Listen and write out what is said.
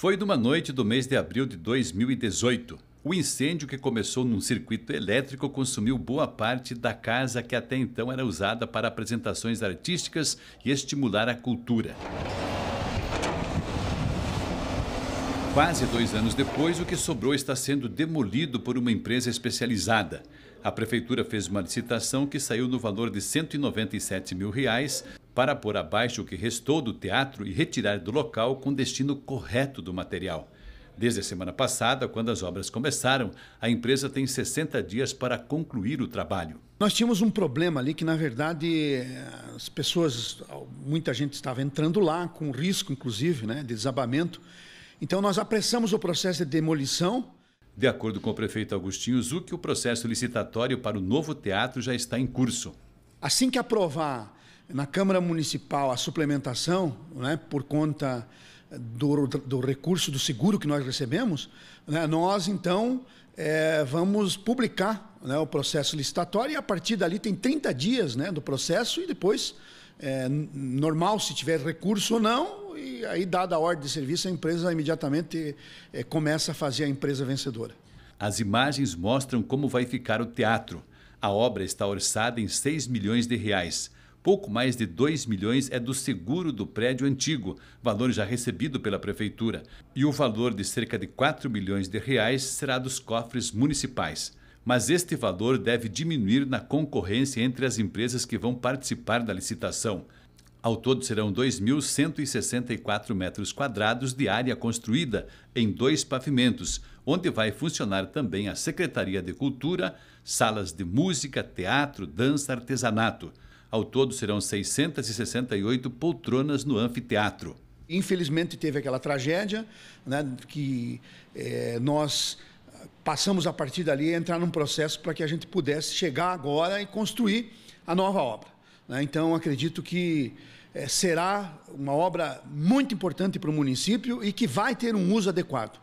Foi numa noite do mês de abril de 2018. O incêndio que começou num circuito elétrico consumiu boa parte da casa que até então era usada para apresentações artísticas e estimular a cultura. Quase dois anos depois, o que sobrou está sendo demolido por uma empresa especializada. A prefeitura fez uma licitação que saiu no valor de R$ 197 mil reais, para pôr abaixo o que restou do teatro e retirar do local com destino correto do material. Desde a semana passada, quando as obras começaram, a empresa tem 60 dias para concluir o trabalho. Nós tínhamos um problema ali que, na verdade, as pessoas, muita gente estava entrando lá, com risco, inclusive, né, de desabamento. Então, nós apressamos o processo de demolição. De acordo com o prefeito Agostinho Zucchi, o processo licitatório para o novo teatro já está em curso. Assim que aprovar na Câmara Municipal a suplementação, né, por conta do, do recurso do seguro que nós recebemos, né, nós então é, vamos publicar né, o processo licitatório e a partir dali tem 30 dias né, do processo e depois é, normal se tiver recurso ou não e aí dada a ordem de serviço a empresa imediatamente é, começa a fazer a empresa vencedora. As imagens mostram como vai ficar o teatro. A obra está orçada em 6 milhões de reais. Pouco mais de 2 milhões é do seguro do prédio antigo, valor já recebido pela prefeitura, e o valor de cerca de 4 milhões de reais será dos cofres municipais. Mas este valor deve diminuir na concorrência entre as empresas que vão participar da licitação. Ao todo serão 2.164 metros quadrados de área construída em dois pavimentos, onde vai funcionar também a Secretaria de Cultura, salas de música, teatro, dança, artesanato. Ao todo, serão 668 poltronas no anfiteatro. Infelizmente, teve aquela tragédia né, que é, nós passamos a partir dali a entrar num processo para que a gente pudesse chegar agora e construir a nova obra. Né? Então, acredito que é, será uma obra muito importante para o município e que vai ter um uso adequado.